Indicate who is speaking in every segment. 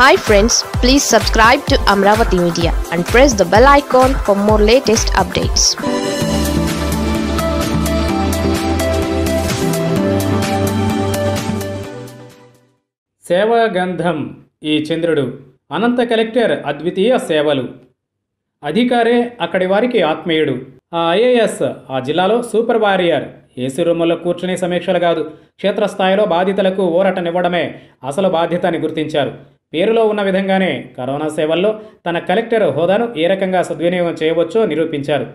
Speaker 1: hi friends please subscribe to Amaravati media and press the bell icon for more latest updates సేవా గంధం ఈ చంద్రుడు అనంత collector అద్వితీయ సేవలు అధికారే అక్కడి వారికి ఆత్మీయుడు ఆ ఐఏఎస్ ఆ జిల్లాలో సూపర్ వారియర్ ఏసీ రూముల్లో కూర్చునే సమీక్షలు కాదు క్షేత్రస్థాయిలో బాధితులకు ఓరటనివ్వడమే అసలు బాధ్యత అని గుర్తించారు పేరులో ఉన్న విధంగానే కరోనా సేవల్లో తన కలెక్టర్ హోదాను ఏ రకంగా సద్వినియోగం చేయవచ్చో నిరూపించారు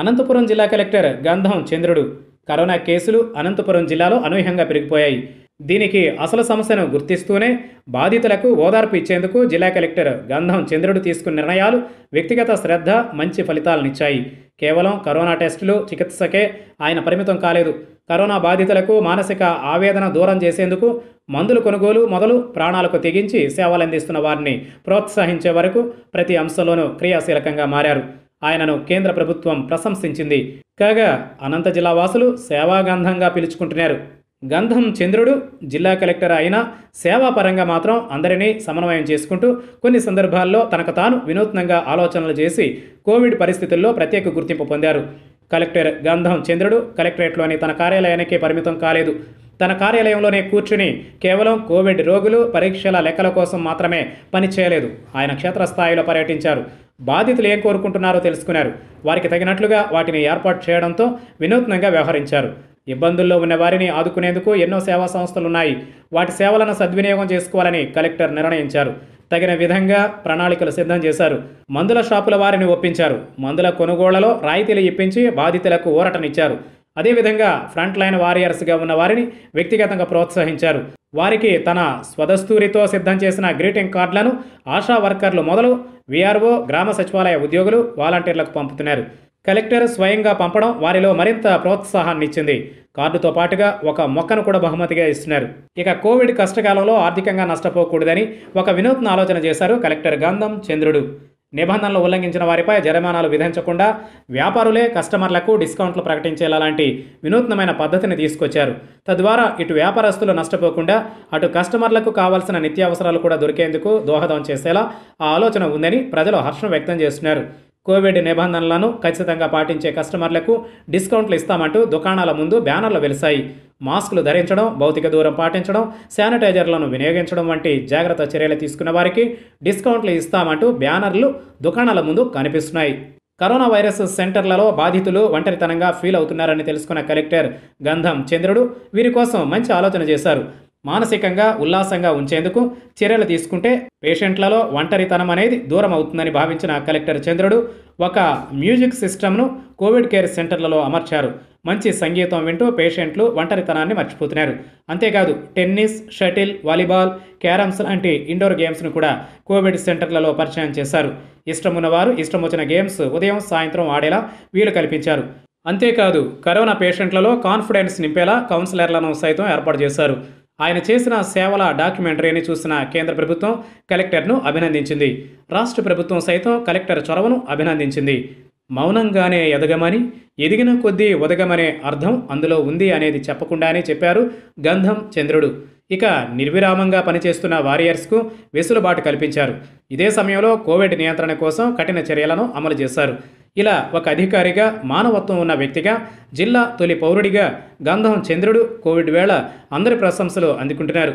Speaker 1: అనంతపురం జిల్లా కలెక్టర్ గంధం చంద్రుడు కరోనా కేసులు అనంతపురం జిల్లాలో అనూహ్యంగా పెరిగిపోయాయి దీనికి అసలు సమస్యను గుర్తిస్తూనే బాధితులకు ఓదార్పు ఇచ్చేందుకు జిల్లా కలెక్టర్ గంధం చంద్రుడు తీసుకున్న నిర్ణయాలు వ్యక్తిగత శ్రద్ధ మంచి ఫలితాలనిచ్చాయి కేవలం కరోనా టెస్టులు చికిత్సకే ఆయన పరిమితం కాలేదు కరోనా బాధితులకు మానసిక ఆవేదన దూరం చేసేందుకు మందుల కొనుగోలు మొదలు ప్రాణాలకు తెగించి సేవలందిస్తున్న వారిని ప్రోత్సహించే వరకు ప్రతి అంశంలోనూ క్రియాశీలకంగా మారారు ఆయనను కేంద్ర ప్రభుత్వం ప్రశంసించింది కాగా అనంత జిల్లా వాసులు సేవాగంధంగా పిలుచుకుంటున్నారు గంధం చంద్రుడు జిల్లా కలెక్టర్ అయినా సేవాపరంగా మాత్రం అందరినీ సమన్వయం చేసుకుంటూ కొన్ని సందర్భాల్లో తనకు తాను వినూత్నంగా ఆలోచనలు చేసి కోవిడ్ పరిస్థితుల్లో ప్రత్యేక గుర్తింపు పొందారు కలెక్టర్ గంధం చంద్రుడు కలెక్టరేట్లోని తన కార్యాలయానికి పరిమితం కాలేదు తన కార్యాలయంలోనే కూర్చుని కేవలం కోవిడ్ రోగులు పరీక్షల లెక్కల కోసం మాత్రమే పని చేయలేదు ఆయన క్షేత్రస్థాయిలో పర్యటించారు బాధితులు ఏం కోరుకుంటున్నారో తెలుసుకున్నారు వారికి తగినట్లుగా వాటిని ఏర్పాటు చేయడంతో వినూత్నంగా వ్యవహరించారు ఇబ్బందుల్లో ఉన్న వారిని ఆదుకునేందుకు ఎన్నో సేవా సంస్థలున్నాయి వాటి సేవలను సద్వినియోగం చేసుకోవాలని కలెక్టర్ నిర్ణయించారు తగిన విధంగా ప్రణాళికలు సిద్ధం చేశారు మందుల షాపుల వారిని ఒప్పించారు మందుల కొనుగోళ్లలో రాయితీలు ఇప్పించి బాధితులకు ఊరటనిచ్చారు అదేవిధంగా ఫ్రంట్ లైన్ వారియర్స్గా ఉన్న వారిని వ్యక్తిగతంగా ప్రోత్సహించారు వారికి తన స్వదస్తూరితో సిద్ధం చేసిన గ్రీటింగ్ కార్డులను ఆశా వర్కర్లు మొదలు విఆర్ఓ గ్రామ సచివాలయ ఉద్యోగులు వాలంటీర్లకు పంపుతున్నారు కలెక్టర్ స్వయంగా పంపడం వారిలో మరింత ప్రోత్సాహాన్ని ఇచ్చింది కార్డుతో పాటుగా ఒక మొక్కను కూడా బహుమతిగా ఇస్తున్నారు ఇక కోవిడ్ కష్టకాలంలో ఆర్థికంగా నష్టపోకూడదని ఒక వినూత్న ఆలోచన చేశారు కలెక్టర్ గంధం చంద్రుడు నిబంధనలు ఉల్లంఘించిన వారిపై జరిమానాలు విధించకుండా వ్యాపారులే కస్టమర్లకు డిస్కౌంట్లు ప్రకటించేలా లాంటి వినూత్నమైన పద్ధతిని తీసుకొచ్చారు తద్వారా ఇటు వ్యాపారస్తులు నష్టపోకుండా అటు కస్టమర్లకు కావాల్సిన నిత్యావసరాలు కూడా దొరికేందుకు దోహదం చేసేలా ఆ ఆలోచన ఉందని ప్రజలు హర్షం వ్యక్తం చేస్తున్నారు కోవిడ్ నిబంధనలను ఖచ్చితంగా పాటించే కస్టమర్లకు డిస్కౌంట్లు ఇస్తామంటూ దుకాణాల ముందు బ్యానర్లు వెలిశాయి మాస్కులు ధరించడం భౌతిక దూరం పాటించడం శానిటైజర్లను వినియోగించడం వంటి జాగ్రత్త చర్యలు తీసుకున్న వారికి డిస్కౌంట్లు ఇస్తామంటూ బ్యానర్లు దుకాణాల ముందు కనిపిస్తున్నాయి కరోనా వైరస్ సెంటర్లలో బాధితులు ఒంటరితనంగా ఫీల్ అవుతున్నారని తెలుసుకున్న కలెక్టర్ గంధం చంద్రుడు వీరి కోసం మంచి ఆలోచన చేశారు మానసికంగా ఉల్లాసంగా ఉంచేందుకు చర్యలు తీసుకుంటే పేషెంట్లలో ఒంటరితనం అనేది దూరం అవుతుందని భావించిన కలెక్టర్ చంద్రుడు ఒక మ్యూజిక్ సిస్టమ్ను కోవిడ్ కేర్ సెంటర్లలో అమర్చారు మంచి సంగీతం వింటూ పేషెంట్లు ఒంటరితనాన్ని మర్చిపోతున్నారు అంతేకాదు టెన్నిస్ షటిల్ వాలీబాల్ క్యారమ్స్ లాంటి ఇండోర్ గేమ్స్ను కూడా కోవిడ్ సెంటర్లలో పరిచయం చేశారు ఇష్టం ఉన్నవారు ఇష్టం వచ్చిన గేమ్స్ ఉదయం సాయంత్రం ఆడేలా వీలు కల్పించారు అంతేకాదు కరోనా పేషెంట్లలో కాన్ఫిడెన్స్ నింపేలా కౌన్సిలర్లను సైతం ఏర్పాటు చేశారు ఆయన చేసిన సేవల డాక్యుమెంటరీని చూసిన కేంద్ర ప్రభుత్వం కలెక్టర్ను అభినందించింది రాష్ట్ర ప్రభుత్వం సైతం కలెక్టర్ చొరవను అభినందించింది మౌనంగానే ఎదగమని ఎదిగిన కొద్దీ ఉదగమనే అర్థం అందులో ఉంది అనేది చెప్పకుండానే చెప్పారు గంధం చంద్రుడు ఇక నిర్విరామంగా పనిచేస్తున్న వారియర్స్కు వెసులుబాటు కల్పించారు ఇదే సమయంలో కోవిడ్ నియంత్రణ కోసం కఠిన చర్యలను అమలు చేశారు ఇలా ఒక అధికారిగా మానవత్వం ఉన్న వ్యక్తిగా జిల్లా తొలి పౌరుడిగా గంధం చంద్రుడు కోవిడ్ వేళ అందరి ప్రశంసలు అందుకుంటున్నారు